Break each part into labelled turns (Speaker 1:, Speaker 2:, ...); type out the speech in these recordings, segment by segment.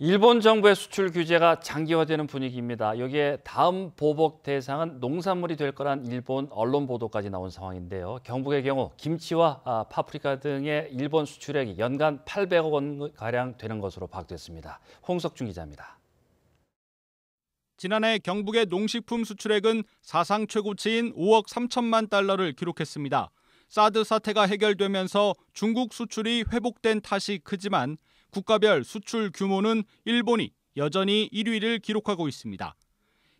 Speaker 1: 일본 정부의 수출 규제가 장기화되는 분위기입니다. 여기에 다음 보복 대상은 농산물이 될 거란 일본 언론 보도까지 나온 상황인데요. 경북의 경우 김치와 아, 파프리카 등의 일본 수출액이 연간 800억 원가량 되는 것으로 파악됐습니다. 홍석준 기자입니다. 지난해 경북의 농식품 수출액은 사상 최고치인 5억 3천만 달러를 기록했습니다. 사드 사태가 해결되면서 중국 수출이 회복된 탓이 크지만 국가별 수출 규모는 일본이 여전히 1위를 기록하고 있습니다.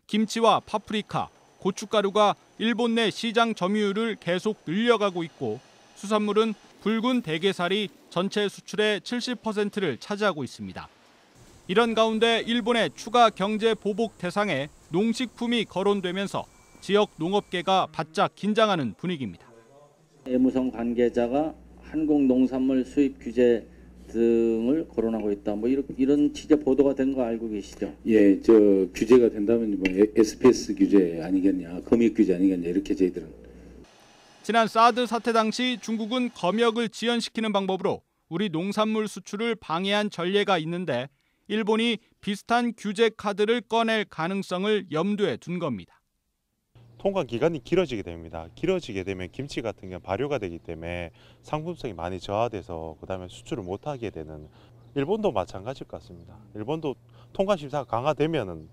Speaker 1: 김치와 파프리카, 고춧가루가 일본 내 시장 점유율을 계속 늘려가고 있고 수산물은 붉은 대게살이 전체 수출의 70%를 차지하고 있습니다. 이런 가운데 일본의 추가 경제 보복 대상에 농식품이 거론되면서 지역 농업계가 바짝 긴장하는 분위기입니다. 외무성 관계자가 한국 농산물 수입 규제 등을 거론하고 있다. 뭐 이런 이런 취재 보도가 된 거 알고 계시죠? 예, 저 규제가 된다면 뭐 SPS 규제 아니겠냐, 검역 규제 아니겠냐 이렇게 저희들은 지난 사드 사태 당시 중국은 검역을 지연시키는 방법으로 우리 농산물 수출을 방해한 전례가 있는데 일본이 비슷한 규제 카드를 꺼낼 가능성을 염두에 둔 겁니다.
Speaker 2: 통과 기간이 길어지게 됩니다. 길어지게 되면 김치 같은 경우 발효가 되기 때문에 상품성이 많이 저하돼서 그다음에 수출을 못 하게 되는 일본도 마찬가지일 것 같습니다. 일본도 통관 심사가 강화되면은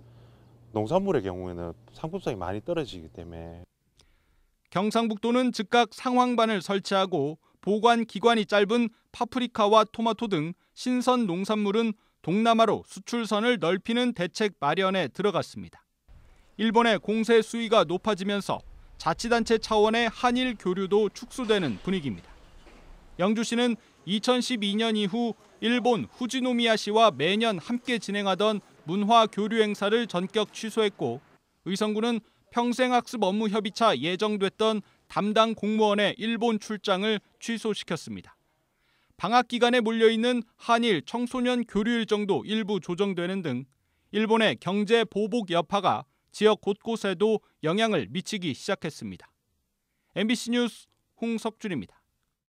Speaker 2: 농산물의 경우에는 상품성이 많이 떨어지기 때문에 경상북도는 즉각 상황반을 설치하고
Speaker 1: 보관 기간이 짧은 파프리카와 토마토 등 신선 농산물은 동남아로 수출선을 넓히는 대책 마련에 들어갔습니다. 일본의 공세 수위가 높아지면서 자치단체 차원의 한일 교류도 축소되는 분위기입니다. 영주시는 2012년 이후 일본 후지노미야시와 매년 함께 진행하던 문화 교류 행사를 전격 취소했고 의성군은 평생학습 업무 협의차 예정됐던 담당 공무원의 일본 출장을 취소시켰습니다. 방학 기간에 몰려있는 한일 청소년 교류 일정도 일부 조정되는 등 일본의 경제 보복 여파가 지역 곳곳에도 영향을 미치기 시작했습니다. MBC 뉴스 홍석준입니다.